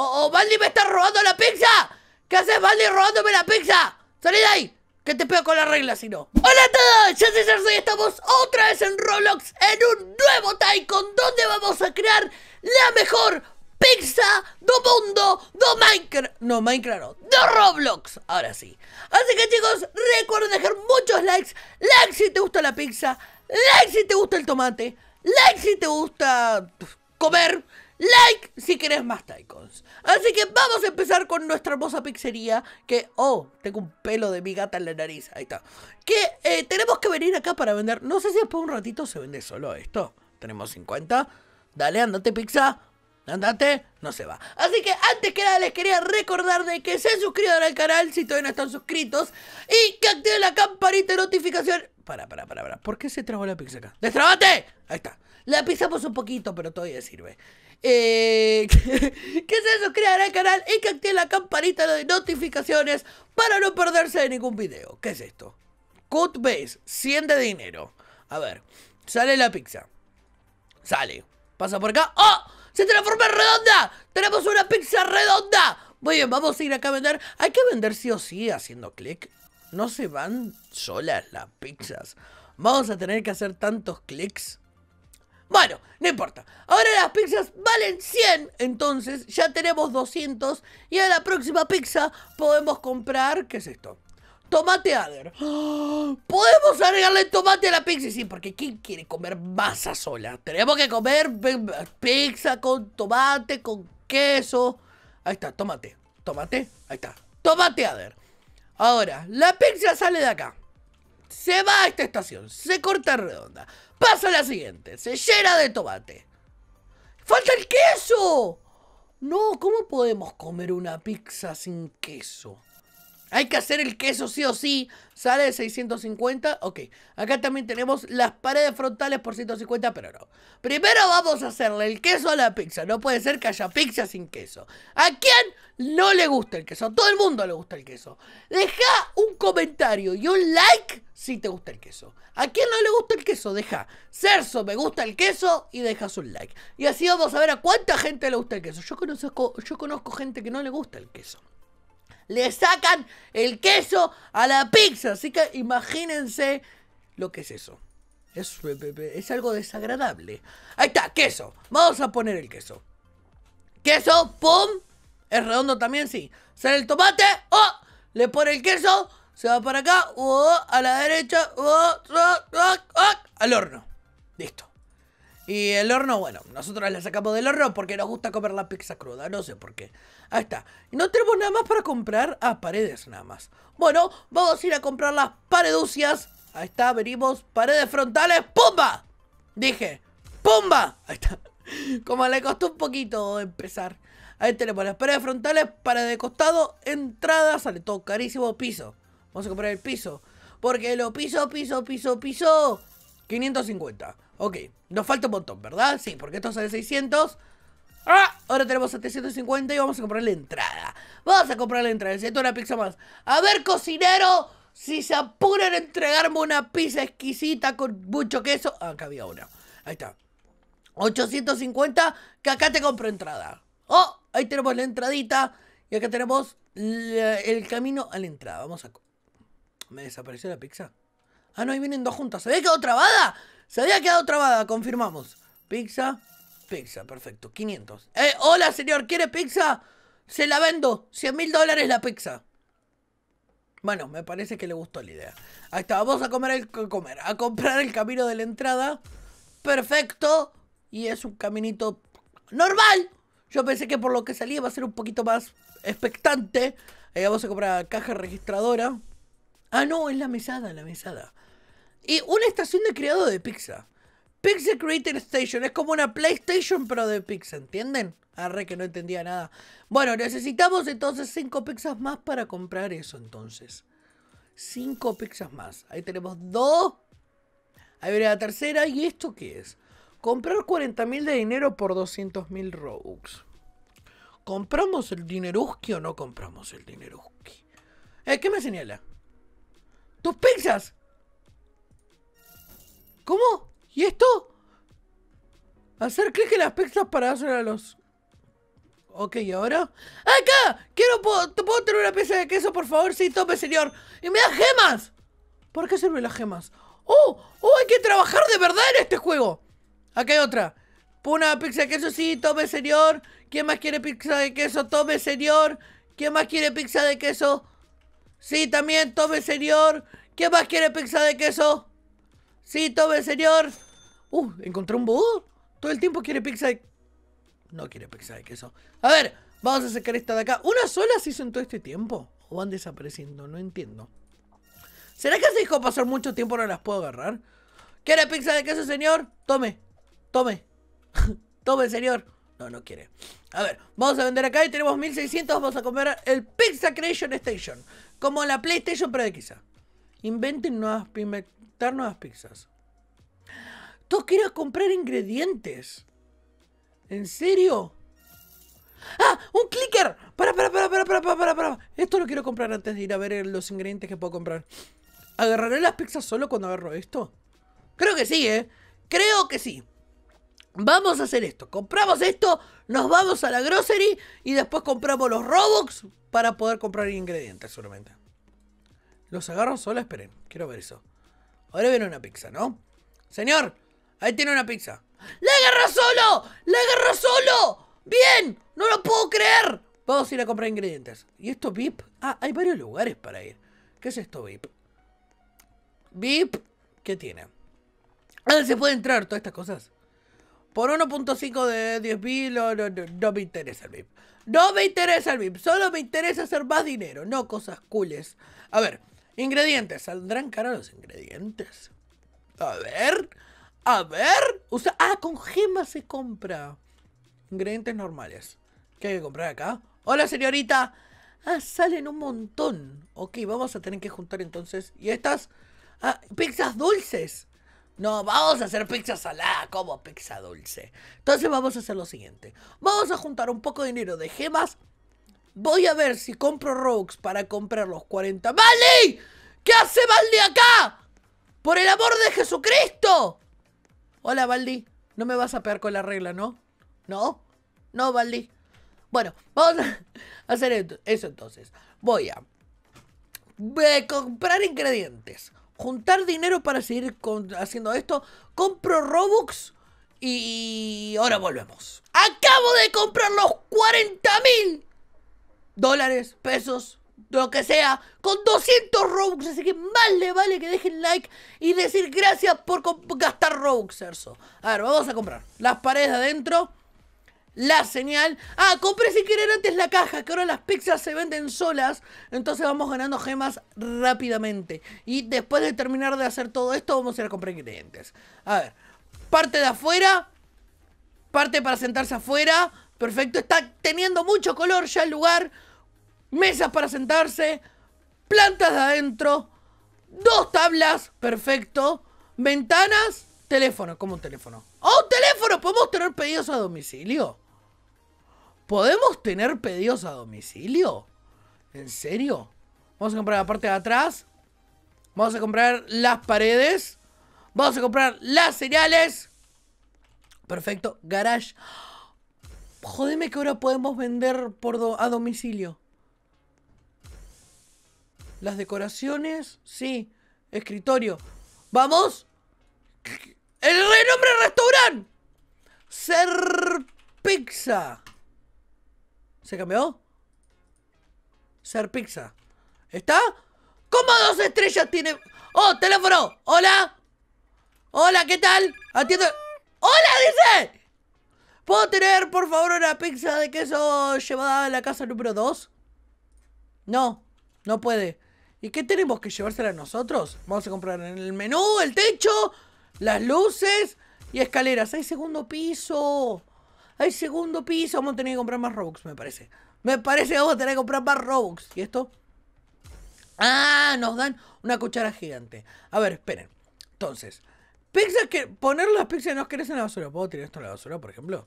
¡O, Baldi me está robando la pizza! ¿Qué haces, Baldi, robándome la pizza? ¡Salí ahí! Que te pego con la regla si no. ¡Hola a todos! Yo soy Cersei y estamos otra vez en Roblox en un nuevo Tycoon donde vamos a crear la mejor pizza do mundo do Minecraft. No, Minecraft no, do Roblox. Ahora sí. Así que chicos, recuerden dejar muchos likes. Like si te gusta la pizza. Like si te gusta el tomate. Like si te gusta comer like si querés más Tycons. Así que vamos a empezar con nuestra hermosa pizzería. Que, oh, tengo un pelo de mi gata en la nariz. Ahí está. Que eh, tenemos que venir acá para vender. No sé si después un ratito se vende solo esto. Tenemos 50. Dale, andate, pizza. Andate, no se va. Así que antes que nada les quería recordar de que se suscriban al canal si todavía no están suscritos. Y que activen la campanita de notificación. Para, para, para, para. ¿Por qué se trabó la pizza acá? ¡Destrabate! Ahí está. La pisamos un poquito, pero todavía sirve. Que se suscriban al canal y que activen la campanita de notificaciones para no perderse de ningún video. ¿Qué es esto? Cut base, 100 de dinero. A ver, sale la pizza. Sale. Pasa por acá. ¡Oh! ¡Se transforma en redonda! ¡Tenemos una pizza redonda! Muy bien, vamos a ir acá a vender. Hay que vender sí o sí haciendo clic. No se van solas las pizzas. Vamos a tener que hacer tantos clics bueno, no importa. Ahora las pizzas valen 100, entonces ya tenemos 200 y a la próxima pizza podemos comprar, ¿qué es esto? Tomate Adder. ¡Ah! ¿Podemos agregarle tomate a la pizza? Sí, porque ¿quién quiere comer masa sola? Tenemos que comer pizza con tomate, con queso. Ahí está, tomate. Tomate. Ahí está. Tomate Adder. Ahora, la pizza sale de acá. Se va a esta estación, se corta redonda. Pasa a la siguiente, se llena de tomate. ¡Falta el queso! No, ¿cómo podemos comer una pizza sin queso? Hay que hacer el queso sí o sí. Sale de 650. Ok. Acá también tenemos las paredes frontales por 150, pero no. Primero vamos a hacerle el queso a la pizza. No puede ser que haya pizza sin queso. ¿A quién no le gusta el queso? A todo el mundo le gusta el queso. Deja un comentario y un like si te gusta el queso. ¿A quién no le gusta el queso? Deja. Cerso, me gusta el queso y dejas un like. Y así vamos a ver a cuánta gente le gusta el queso. Yo conozco, yo conozco gente que no le gusta el queso le sacan el queso a la pizza. Así que imagínense lo que es eso. Es, eh, eh, eh, es algo desagradable. Ahí está, queso. Vamos a poner el queso. Queso, pum. Es redondo también, sí. Sale el tomate. Oh, le pone el queso. Se va para acá. Oh, a la derecha. Oh, oh, al horno. Listo. Y el horno, bueno, nosotros le sacamos del horno porque nos gusta comer la pizza cruda, no sé por qué. Ahí está. No tenemos nada más para comprar. a ah, paredes nada más. Bueno, vamos a ir a comprar las pareducias. Ahí está, venimos. Paredes frontales. ¡Pumba! Dije. ¡Pumba! Ahí está. Como le costó un poquito empezar. Ahí tenemos las paredes frontales, paredes de costado, entrada, sale todo carísimo, piso. Vamos a comprar el piso. Porque lo piso, piso, piso, piso. 550. Ok, nos falta un montón, ¿verdad? Sí, porque esto sale 600. Ah, ahora tenemos 750 y vamos a comprar la entrada. Vamos a comprar la entrada. Necesito una pizza más. A ver, cocinero, si se apuran a entregarme una pizza exquisita con mucho queso. Ah, acá había una. Ahí está. 850, que acá te compro entrada. Oh, ahí tenemos la entradita. Y acá tenemos el camino a la entrada. Vamos a... ¿Me desapareció la pizza? Ah, no, ahí vienen dos juntas. ¿Se había quedado trabada? Se había quedado trabada, confirmamos. Pizza, pizza, perfecto. 500. Eh, hola señor, ¿quiere pizza? Se la vendo. 100 mil dólares la pizza. Bueno, me parece que le gustó la idea. Ahí está, vamos a comer, el, comer, a comprar el camino de la entrada. Perfecto. Y es un caminito normal. Yo pensé que por lo que salía iba a ser un poquito más expectante. Ahí eh, vamos a comprar caja registradora. Ah, no, es la mesada, la mesada. Y una estación de criado de pizza. Pizza Creator Station es como una PlayStation Pro de pizza, ¿entienden? Arre que no entendía nada. Bueno, necesitamos entonces 5 pizzas más para comprar eso entonces. 5 pizzas más. Ahí tenemos dos. Ahí viene la tercera. ¿Y esto qué es? Comprar 40.000 de dinero por 200.000 Robux. ¿Compramos el dineruski o no compramos el dineruski? Eh, ¿Qué me señala? ¡Tus pizzas! ¿Cómo? ¿Y esto? Hacer clic en las pizzas para hacer a los... Ok, ¿y ahora? ¡Acá! Quiero... ¿puedo, tener una pizza de queso, por favor? Sí, tome, señor. ¡Y me da gemas! ¿Por qué sirven las gemas? ¡Oh! ¡Oh, hay que trabajar de verdad en este juego! Acá hay otra. Una pizza de queso, sí, tome, señor. ¿Quién más quiere pizza de queso? Tome, señor. ¿Quién más quiere pizza de queso? Sí, también, tome, señor. ¿Quién más quiere pizza de queso? Sí, tome, señor. Uh, encontré un búho. Todo el tiempo quiere pizza de... No quiere pizza de queso. A ver, vamos a sacar esta de acá. ¿Una sola se hizo en todo este tiempo? ¿O van desapareciendo? No entiendo. ¿Será que se dijo pasar mucho tiempo no las puedo agarrar? ¿Quiere pizza de queso, señor? Tome, tome. tome, señor. No, no quiere. A ver, vamos a vender acá y tenemos 1600. Vamos a comer el Pizza Creation Station. Como la PlayStation, pero de quizá. Inventen nuevas nuevas pizzas. Tú quieres comprar ingredientes. ¿En serio? ¡Ah! ¡Un clicker! ¡Para, para, para, para, para, para, para! Esto lo quiero comprar antes de ir a ver los ingredientes que puedo comprar. ¿Agarraré las pizzas solo cuando agarro esto? Creo que sí, ¿eh? Creo que sí. Vamos a hacer esto. Compramos esto, nos vamos a la grocery y después compramos los Robux para poder comprar ingredientes solamente. Los agarro solo, esperen. Quiero ver eso. Ahora viene una pizza, ¿no? Señor, ahí tiene una pizza. ¡La agarró solo! ¡La agarró solo! ¡Bien! ¡No lo puedo creer! Vamos a ir a comprar ingredientes. ¿Y esto VIP? Ah, hay varios lugares para ir. ¿Qué es esto VIP? VIP, ¿qué tiene? Ah, se puede entrar todas estas cosas. Por 1.5 de 10.000, no, no, no, me interesa el VIP. No me interesa el VIP, solo me interesa hacer más dinero, no cosas cooles. A ver, Ingredientes. ¿Saldrán caros los ingredientes? A ver. A ver. Ah, con gemas se compra. Ingredientes normales. ¿Qué hay que comprar acá? Hola, señorita. Ah, salen un montón. Ok, vamos a tener que juntar entonces. ¿Y estas? Ah, pizzas dulces. No, vamos a hacer pizza salada, como pizza dulce. Entonces vamos a hacer lo siguiente. Vamos a juntar un poco de dinero de gemas Voy a ver si compro Robux para comprar los 40. ¡Vale! ¿Qué hace Valdi acá? ¡Por el amor de Jesucristo! Hola, Valdi. No me vas a pegar con la regla, ¿no? ¿No? No, Valdi. Bueno, vamos a hacer eso entonces. Voy a comprar ingredientes, juntar dinero para seguir haciendo esto, compro Robux y ahora volvemos. Acabo de comprar los 40.000 dólares, pesos, lo que sea, con 200 Robux. Así que más le vale que dejen like y decir gracias por gastar Robux, Erso. A ver, vamos a comprar las paredes de adentro. La señal. Ah, compré sin querer antes la caja, que ahora las pizzas se venden solas. Entonces vamos ganando gemas rápidamente. Y después de terminar de hacer todo esto, vamos a ir a comprar ingredientes. A ver, parte de afuera. Parte para sentarse afuera. Perfecto, está teniendo mucho color ya el lugar mesas para sentarse, plantas de adentro, dos tablas, perfecto, ventanas, teléfono, ¿Cómo un teléfono. ¡Oh, un teléfono! ¿Podemos tener pedidos a domicilio? ¿Podemos tener pedidos a domicilio? ¿En serio? Vamos a comprar la parte de atrás. Vamos a comprar las paredes. Vamos a comprar las cereales Perfecto. Garage. Jodeme que ahora podemos vender por a domicilio. Las decoraciones, sí. Escritorio. ¡Vamos! ¡El renombre restaurante! Ser Pizza. ¿Se cambió? Ser Pizza. ¿Está? ¿Cómo dos estrellas tiene? ¡Oh, teléfono! ¡Hola! ¡Hola, qué tal! Atiendo. ¡Hola, dice! ¿Puedo tener, por favor, una pizza de queso llevada a la casa número 2? No, no puede. ¿Y qué tenemos que llevársela nosotros? Vamos a comprar en el menú, el techo, las luces y escaleras. Hay segundo piso. Hay segundo piso. Vamos a tener que comprar más Robux, me parece. Me parece que vamos a tener que comprar más Robux. ¿Y esto? Ah, nos dan una cuchara gigante. A ver, esperen. Entonces, pizzas que. Poner las pizzas no querés en la basura. ¿Puedo tirar esto en la basura, por ejemplo?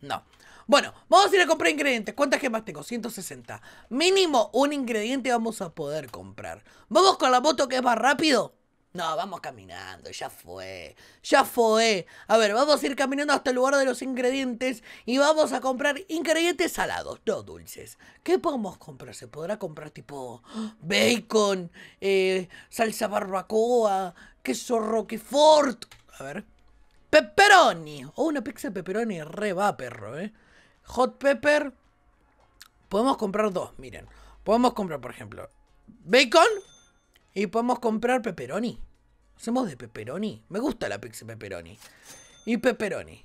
No. Bueno, vamos a ir a comprar ingredientes. ¿Cuántas gemas tengo? 160. Mínimo un ingrediente vamos a poder comprar. ¿Vamos con la moto que es más rápido? No, vamos caminando, ya fue, ya fue. A ver, vamos a ir caminando hasta el lugar de los ingredientes y vamos a comprar ingredientes salados, no dulces. ¿Qué podemos comprar? Se podrá comprar tipo bacon, eh, salsa barbacoa, queso roquefort. A ver pepperoni. O una pizza de pepperoni re va, perro, ¿eh? Hot pepper. Podemos comprar dos, miren. Podemos comprar, por ejemplo, bacon y podemos comprar pepperoni. Hacemos de pepperoni. Me gusta la pizza de pepperoni. Y pepperoni.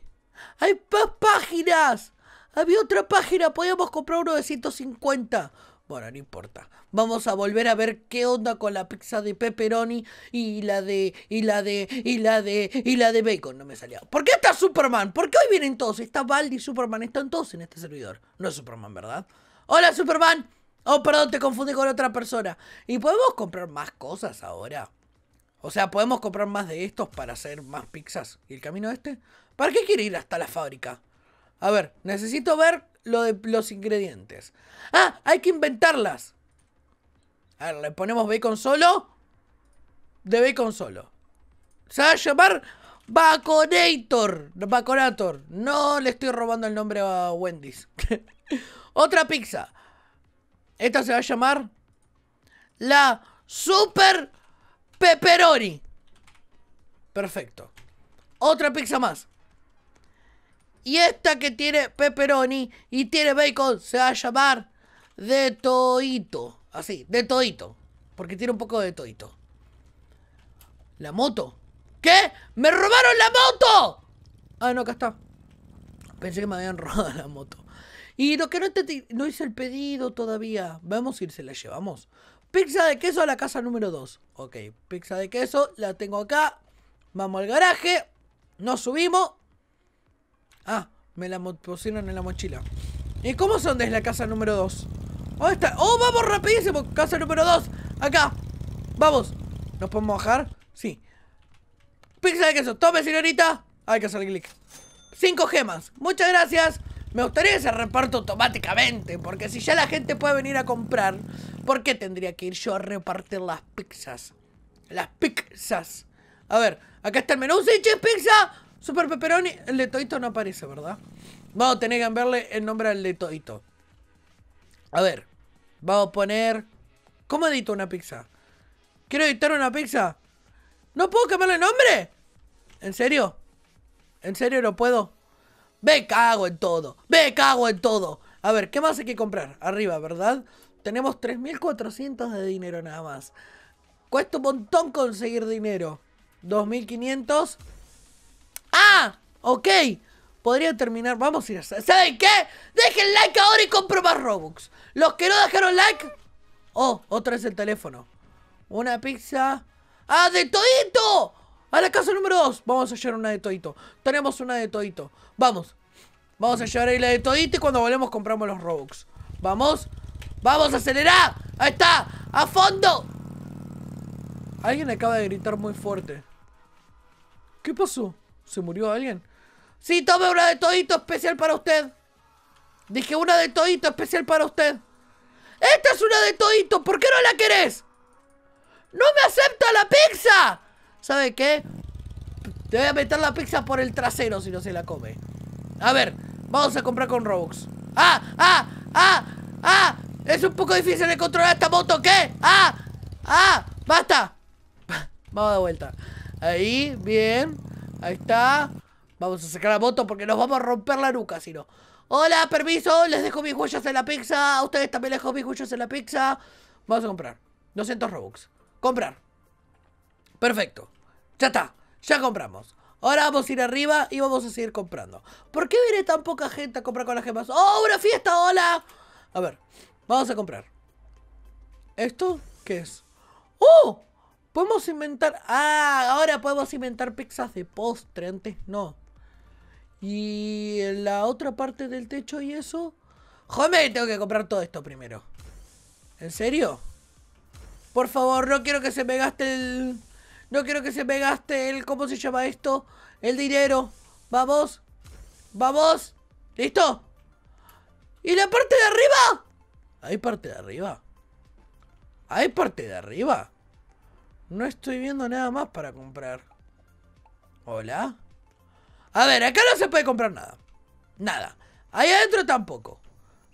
¡Hay más páginas! Había otra página, podíamos comprar uno de 150. Bueno, no importa. Vamos a volver a ver qué onda con la pizza de pepperoni y la de, y la de, y la de, y la de bacon. No me salía. ¿Por qué está Superman? ¿Por qué hoy vienen todos? Está Baldi, y Superman, están todos en este servidor. No es Superman, ¿verdad? ¡Hola, Superman! Oh, perdón, te confundí con otra persona. ¿Y podemos comprar más cosas ahora? O sea, ¿podemos comprar más de estos para hacer más pizzas? ¿Y el camino este? ¿Para qué quiere ir hasta la fábrica? A ver, necesito ver lo de los ingredientes. Ah, hay que inventarlas. A ver, le ponemos bacon solo. De bacon solo. Se va a llamar Baconator. Baconator. No le estoy robando el nombre a Wendy's. Otra pizza. Esta se va a llamar la Super Pepperoni. Perfecto. Otra pizza más. Y esta que tiene pepperoni y tiene bacon se va a llamar de toito. Así, de toito. Porque tiene un poco de toito. La moto. ¿Qué? ¡Me robaron la moto! Ah, no, acá está. Pensé que me habían robado la moto. Y lo que no no hice el pedido todavía. Vamos a irse, la llevamos. Pizza de queso a la casa número 2. Ok, pizza de queso, la tengo acá. Vamos al garaje. Nos subimos. Ah, me la pusieron en la mochila. ¿Y cómo son desde la casa número 2? ¡Oh, está? ¡Oh, vamos rapidísimo! Casa número 2. Acá. Vamos. ¿Nos podemos bajar? Sí. Pizza de queso. Tome, señorita. Hay que hacer clic. Cinco gemas. Muchas gracias. Me gustaría que se reparto automáticamente, porque si ya la gente puede venir a comprar, ¿por qué tendría que ir yo a repartir las pizzas? Las pizzas. A ver, acá está el menú, sí, pizza. Super Pepperoni, el Toito no aparece, ¿verdad? Vamos a tener que verle el nombre al Toito. A ver, vamos a poner... ¿Cómo edito una pizza? ¿Quiero editar una pizza? ¿No puedo cambiarle el nombre? ¿En serio? ¿En serio no puedo? ¡Ve cago en todo. ¡Ve cago en todo. A ver, ¿qué más hay que comprar? Arriba, ¿verdad? Tenemos 3.400 de dinero nada más. Cuesta un montón conseguir dinero. 2.500. Ah, ok. Podría terminar. Vamos a ir a... ¿Saben qué? Dejen like ahora y compro más Robux. Los que no dejaron like... Oh, otra es el teléfono. Una pizza... ¡Ah, de todito! A la casa número 2. Vamos a llevar una de todito. Tenemos una de todito. Vamos. Vamos a llevar ahí la de todito y cuando volvemos compramos los Robux. Vamos. Vamos, a acelerar. Ahí está. A fondo. Alguien acaba de gritar muy fuerte. ¿Qué pasó? ¿Se murió alguien? Sí, tome una de todito especial para usted. Dije una de todito especial para usted. Esta es una de todito, ¿por qué no la querés? ¡No me acepta la pizza! ¿Sabe qué? Te voy a meter la pizza por el trasero si no se la come. A ver, vamos a comprar con Robux. ¡Ah! ¡Ah! ¡Ah! ¡Ah! Es un poco difícil de controlar esta moto, ¿qué? ¡Ah! ¡Ah! ¡Basta! Vamos de vuelta. Ahí, bien. Ahí está. Vamos a sacar la moto porque nos vamos a romper la nuca, si no. Hola, permiso, les dejo mis huellas en la pizza. A ustedes también les dejo mis huellas en la pizza. Vamos a comprar. 200 Robux. Comprar. Perfecto. Ya está. Ya compramos. Ahora vamos a ir arriba y vamos a seguir comprando. ¿Por qué viene tan poca gente a comprar con las gemas? ¡Oh, una fiesta! ¡Hola! A ver, vamos a comprar. ¿Esto qué es? ¡Oh! Podemos inventar. Ah, ahora podemos inventar pizzas de postre, antes no. Y la otra parte del techo y eso. Joder, tengo que comprar todo esto primero. ¿En serio? Por favor, no quiero que se me gaste el. No quiero que se me gaste el. ¿Cómo se llama esto? El dinero. Vamos. Vamos. ¿Listo? ¿Y la parte de arriba? ¿Hay parte de arriba? ¿Hay parte de arriba? No estoy viendo nada más para comprar. ¿Hola? A ver, acá no se puede comprar nada. Nada. Ahí adentro tampoco.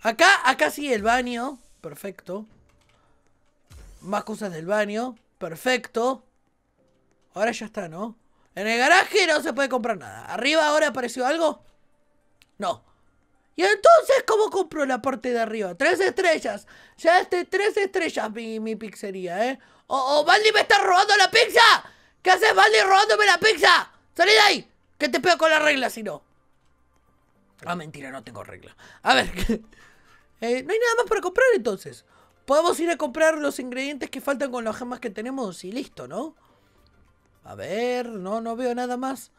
Acá, acá sí el baño. Perfecto. Más cosas del baño. Perfecto. Ahora ya está, ¿no? En el garaje no se puede comprar nada. ¿Arriba ahora apareció algo? No. Y entonces, ¿cómo compro la parte de arriba? Tres estrellas. Ya este tres estrellas mi, mi pizzería, ¿eh? ¡O, oh, Valdi me está robando la pizza! ¿Qué haces, Valdi, robándome la pizza? ¡Salí de ahí! Que te pego con la regla, si no. Ah, mentira, no tengo regla. A ver. Eh, no hay nada más para comprar, entonces. Podemos ir a comprar los ingredientes que faltan con los gemas que tenemos y listo, ¿no? A ver, no, no veo nada más.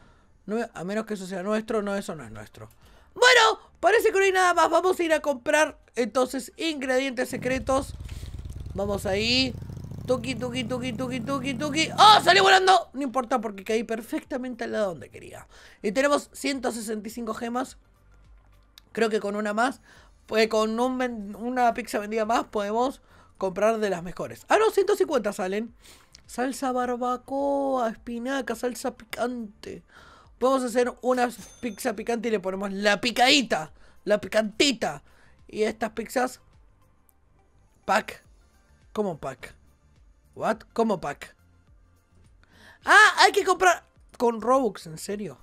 a menos que eso sea nuestro, no, eso no es nuestro. Bueno, Parece que no hay nada más. Vamos a ir a comprar entonces ingredientes secretos. Vamos ahí. Tuki, tuki, tuki, tuki, tuki, tuki. ¡Oh! ¡Salí volando! No importa porque caí perfectamente al lado donde quería. Y tenemos 165 gemas. Creo que con una más. Pues con una pizza vendida más podemos comprar de las mejores. Ah, no, 150 salen. Salsa barbacoa, espinaca, salsa picante. Vamos a hacer una pizza picante y le ponemos la picadita, la picantita. Y estas pizzas, pack. Como pack? ¿What? Como pack? Ah, hay que comprar con Robux, en serio.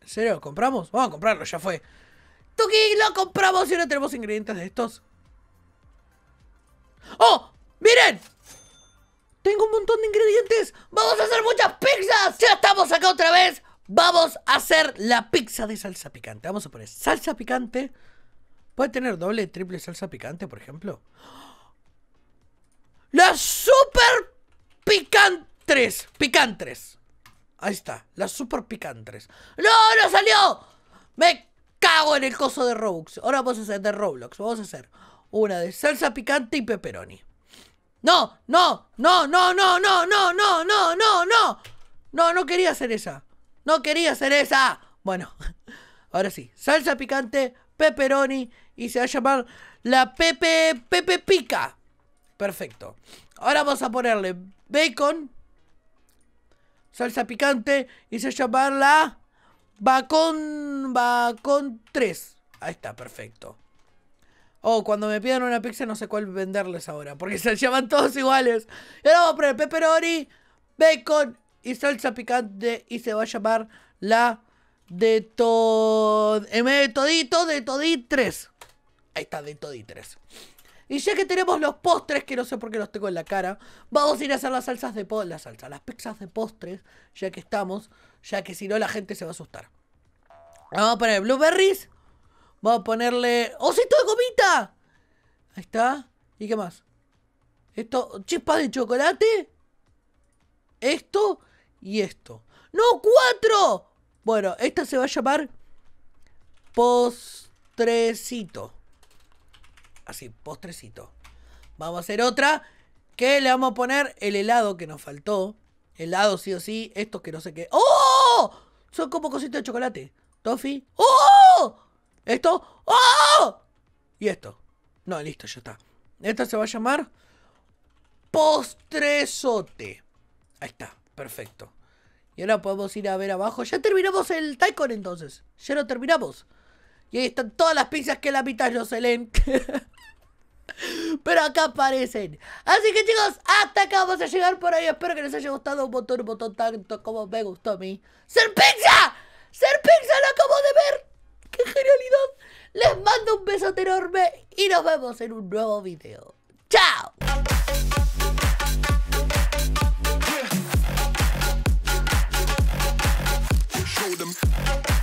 ¿En serio? compramos? Vamos a comprarlo, ya fue. Tuki, lo compramos y ahora tenemos ingredientes de estos. ¡Oh! ¡Miren! Tengo un montón de ingredientes. ¡Vamos a hacer muchas pizzas! ¡Ya estamos acá otra vez! Vamos a hacer la pizza de salsa picante. Vamos a poner salsa picante. ¿Puede tener doble, triple salsa picante, por ejemplo? Las super picantes, Picantres. Ahí está. las super picantes. ¡No, no salió! Me cago en el coso de Robux. Ahora vamos a hacer de Roblox. Vamos a hacer una de salsa picante y pepperoni. No, no, no, no, no, no, no, no, no, no, no. No, no quería hacer esa. No quería hacer esa. Bueno, ahora sí. Salsa picante, pepperoni y se va a llamar la Pepe Pepe Pica. Perfecto. Ahora vamos a ponerle bacon, salsa picante y se va a llamar la Bacon Bacon 3. Ahí está, perfecto. Oh, cuando me pidan una pizza no sé cuál venderles ahora, porque se llaman todos iguales. Y ahora vamos a poner pepperoni, bacon y salsa picante y se va a llamar la de todo... M em, de eh, todito, de toditres. Ahí está, de toditres. Y ya que tenemos los postres, que no sé por qué los tengo en la cara, vamos a ir a hacer las salsas de postres, las salsas, las pizzas de postres, ya que estamos, ya que si no la gente se va a asustar. Vamos a poner blueberries, vamos a ponerle osito de gomita. Ahí está. ¿Y qué más? Esto, ¿Chispa de chocolate. Esto y esto. ¡No, cuatro! Bueno, esta se va a llamar postrecito. Así, postrecito. Vamos a hacer otra que le vamos a poner el helado que nos faltó. Helado sí o sí, Esto que no sé qué. ¡Oh! Son como cositas de chocolate. Toffee. ¡Oh! Esto. ¡Oh! Y esto. No, listo, ya está. Esta se va a llamar postrezote. Ahí está. Perfecto. Y ahora podemos ir a ver abajo. Ya terminamos el Tycoon entonces. Ya lo terminamos. Y ahí están todas las pizzas que la mitad no se leen. Pero acá aparecen. Así que chicos, hasta acá vamos a llegar por ahí. Espero que les haya gustado un botón un botón tanto como me gustó a mí. ¡Ser pizza! ¡Ser pizza! ¡Lo acabo de ver! ¡Qué genialidad! Les mando un besote enorme y nos vemos en un nuevo video. ¡Chao! told them.